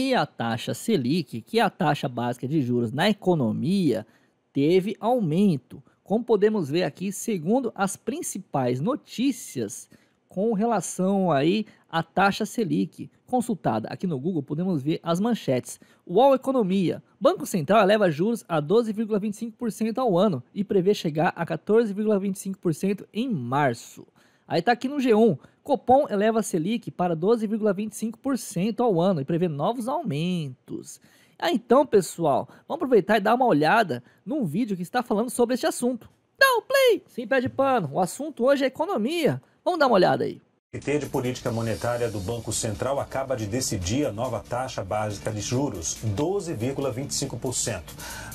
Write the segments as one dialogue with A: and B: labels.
A: E a taxa Selic, que é a taxa básica de juros na economia, teve aumento, como podemos ver aqui, segundo as principais notícias com relação aí à taxa Selic. Consultada aqui no Google, podemos ver as manchetes. UOL Economia. Banco Central eleva juros a 12,25% ao ano e prevê chegar a 14,25% em março. Aí tá aqui no G1. Copom eleva a Selic para 12,25% ao ano e prevê novos aumentos. Ah, então, pessoal, vamos aproveitar e dar uma olhada num vídeo que está falando sobre este assunto. Dá o play! Sem pé de pano, o assunto hoje é economia. Vamos dar uma
B: olhada aí. O Comitê de Política Monetária do Banco Central acaba de decidir a nova taxa básica de juros, 12,25%.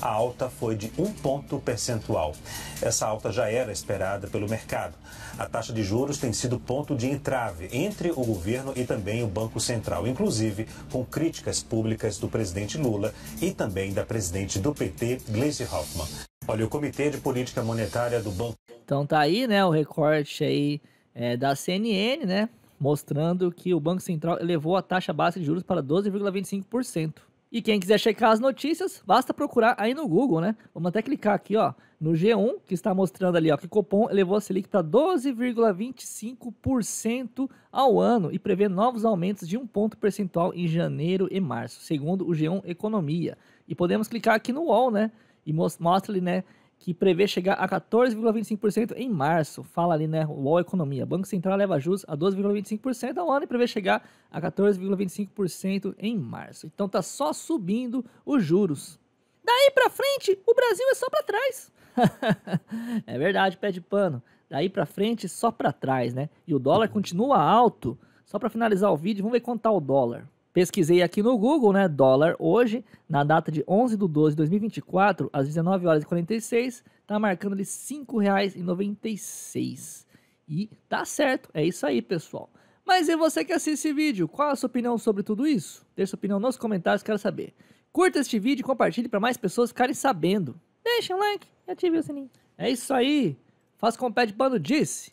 B: A alta foi de um ponto percentual. Essa alta já era esperada pelo mercado. A taxa de juros tem sido ponto de entrave entre o governo e também o Banco Central, inclusive com críticas públicas do presidente Lula e também da presidente do PT, Gleisi Hoffmann. Olha, o Comitê de Política Monetária do Banco.
A: Então tá aí, né, o recorte aí é, da CNN, né? Mostrando que o Banco Central elevou a taxa básica de juros para 12,25%. E quem quiser checar as notícias, basta procurar aí no Google, né? Vamos até clicar aqui, ó, no G1, que está mostrando ali, ó, que o Copom elevou a Selic para 12,25% ao ano e prevê novos aumentos de um ponto percentual em janeiro e março, segundo o G1 Economia. E podemos clicar aqui no UOL, né? E mostra ali, né, que prevê chegar a 14,25% em março. Fala ali, né? UOL Economia. Banco Central leva juros a 12,25% ao ano e prevê chegar a 14,25% em março. Então tá só subindo os juros. Daí para frente, o Brasil é só para trás. é verdade, pé de pano. Daí para frente, só para trás, né? E o dólar uhum. continua alto. Só para finalizar o vídeo, vamos ver quanto tá o dólar. Pesquisei aqui no Google, né? Dólar hoje, na data de 11 de 12 de 2024, às 19 horas e 46, tá marcando ali R$ 5,96. E tá certo, é isso aí, pessoal. Mas e você que assiste esse vídeo? Qual a sua opinião sobre tudo isso? Deixe sua opinião nos comentários, quero saber. Curta este vídeo e compartilhe para mais pessoas ficarem sabendo. Deixa um like e ative o sininho. É isso aí. Faça como o Pé de Pano disse.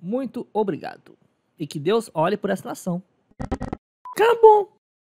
A: Muito obrigado. E que Deus olhe por essa nação. Acabou.